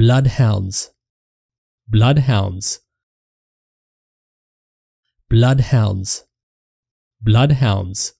bloodhounds, bloodhounds, bloodhounds, bloodhounds.